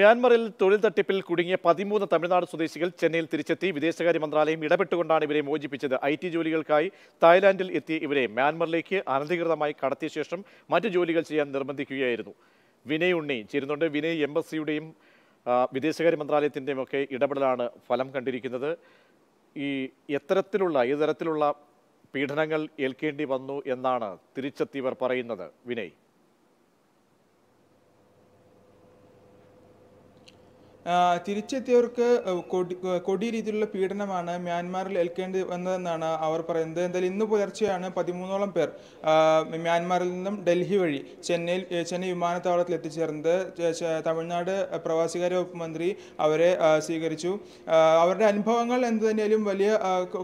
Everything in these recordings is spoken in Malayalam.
മ്യാൻമറിൽ തൊഴിൽ തട്ടിപ്പിൽ കുടുങ്ങിയ പതിമൂന്ന് തമിഴ്നാട് സ്വദേശികൾ ചെന്നൈയിൽ തിരിച്ചെത്തി വിദേശകാര്യ മന്ത്രാലയം ഇടപെട്ടുകൊണ്ടാണ് ഇവരെ മോചിപ്പിച്ചത് ഐ ടി ജോലികൾക്കായി തായ്ലാന്റിൽ എത്തിയ ഇവരെ മ്യാൻമറിലേക്ക് അനധികൃതമായി കടത്തിയ ശേഷം മറ്റു ജോലികൾ ചെയ്യാൻ നിർബന്ധിക്കുകയായിരുന്നു വിനയ് ഉണ്ണി ചേരുന്നുണ്ട് വിനയ് എംബസിയുടെയും വിദേശകാര്യ മന്ത്രാലയത്തിൻ്റെയും ഒക്കെ ഇടപെടലാണ് ഫലം കണ്ടിരിക്കുന്നത് ഈ എത്തരത്തിലുള്ള ഏത് തരത്തിലുള്ള പീഡനങ്ങൾ ഏൽക്കേണ്ടി വന്നു എന്നാണ് തിരിച്ചെത്തിയവർ പറയുന്നത് വിനയ് തിരിച്ചെത്തിയവർക്ക് കൊടി കൊടിയ രീതിയിലുള്ള പീഡനമാണ് മ്യാൻമാറിൽ ഏൽക്കേണ്ടി വന്നതെന്നാണ് അവർ പറയുന്നത് എന്തായാലും ഇന്ന് പുലർച്ചെയാണ് പതിമൂന്നോളം പേർ മ്യാൻമാറിൽ നിന്നും ഡൽഹി വഴി ചെന്നൈയിൽ ചെന്നൈ വിമാനത്താവളത്തിൽ എത്തിച്ചേർന്നത് തമിഴ്നാട് പ്രവാസികാര്യ വകുപ്പ് മന്ത്രി അവരെ സ്വീകരിച്ചു അവരുടെ അനുഭവങ്ങൾ എന്ത് തന്നെയാലും വലിയ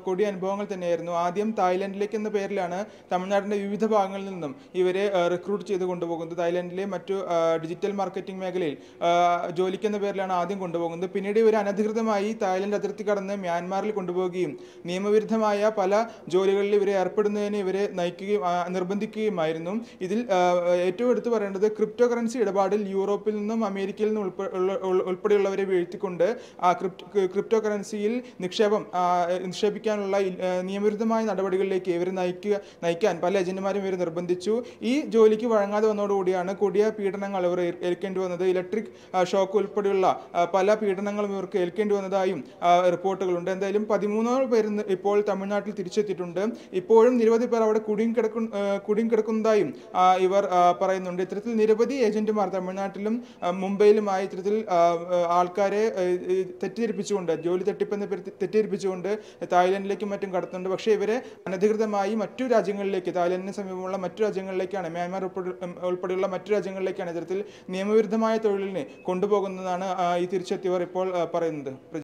കൊടിയ അനുഭവങ്ങൾ തന്നെയായിരുന്നു ആദ്യം തായ്ലൻഡിലേക്ക് എന്ന പേരിലാണ് തമിഴ്നാടിൻ്റെ വിവിധ ഭാഗങ്ങളിൽ നിന്നും ഇവരെ റിക്രൂട്ട് ചെയ്ത് കൊണ്ടുപോകുന്നത് തായ്ലൻഡിലെ മറ്റു ഡിജിറ്റൽ മാർക്കറ്റിംഗ് മേഖലയിൽ ജോലിക്കെന്ന പേരിലാണ് ആദ്യം കൊണ്ടുപോകുന്നത് പിന്നീട് ഇവർ അനധികൃതമായി തായ്ലൻഡ് അതിർത്തി കടന്ന് മ്യാൻമാറിൽ കൊണ്ടുപോവുകയും നിയമവിരുദ്ധമായ പല ജോലികളിൽ ഇവരെ ഏർപ്പെടുന്നതിന് ഇവരെ നയിക്കുകയും നിർബന്ധിക്കുകയുമായിരുന്നു ഇതിൽ ഏറ്റവും എടുത്തു പറയേണ്ടത് ക്രിപ്റ്റോ കറൻസി ഇടപാടിൽ യൂറോപ്പിൽ നിന്നും അമേരിക്കയിൽ നിന്നും ഉൾപ്പെടെയുള്ളവരെ വീഴ്ത്തിക്കൊണ്ട് ക്രിപ്റ്റോ കറൻസിയിൽ നിക്ഷേപം നിക്ഷേപിക്കാനുള്ള നിയമവിരുദ്ധമായ നടപടികളിലേക്ക് ഇവർ നയിക്കുക നയിക്കാൻ പല ഏജന്റുമാരും ഇവർ നിർബന്ധിച്ചു ഈ ജോലിക്ക് വഴങ്ങാതെ വന്നതോടുകൂടിയാണ് കൊടിയ പീഡനങ്ങൾ ഇവർ ഏൽക്കേണ്ടി വന്നത് ഇലക്ട്രിക് ഷോക്ക് ഉൾപ്പെടെയുള്ള പല പീഡനങ്ങളും ഇവർക്ക് ഏൽക്കേണ്ടി വന്നതായും റിപ്പോർട്ടുകളുണ്ട് എന്തായാലും പതിമൂന്നോ പേര് ഇപ്പോൾ തമിഴ്നാട്ടിൽ തിരിച്ചെത്തിയിട്ടുണ്ട് ഇപ്പോഴും നിരവധി പേർ അവിടെ കുടുങ്ങിക്കിടക്കു കുടുങ്ങിക്കിടക്കുന്നതായും ഇവർ പറയുന്നുണ്ട് ഇത്തരത്തിൽ നിരവധി ഏജന്റുമാർ തമിഴ്നാട്ടിലും മുംബൈയിലുമായി ഇത്തരത്തിൽ ആൾക്കാരെ തെറ്റിദ്ധരിപ്പിച്ചുകൊണ്ട് ജോലി തട്ടിപ്പെന്ന പേര് തെറ്റിദ്ധരിപ്പിച്ചുകൊണ്ട് തായ്ലൻഡിലേക്കും മറ്റും കടത്തുന്നുണ്ട് പക്ഷേ ഇവരെ അനധികൃതമായി മറ്റു രാജ്യങ്ങളിലേക്ക് തായ്ലൻഡിന് സമീപമുള്ള മറ്റു രാജ്യങ്ങളിലേക്കാണ് മ്യാൻമാർ ഉൾപ്പെടെയുള്ള മറ്റു രാജ്യങ്ങളിലേക്കാണ് ഇത്തരത്തിൽ നിയമവിരുദ്ധമായ തൊഴിലിനെ കൊണ്ടുപോകുന്നതാണ് ഈ വൈതിരിച്ചെത്തിയവർ ഇപ്പോൾ പറയുന്നത്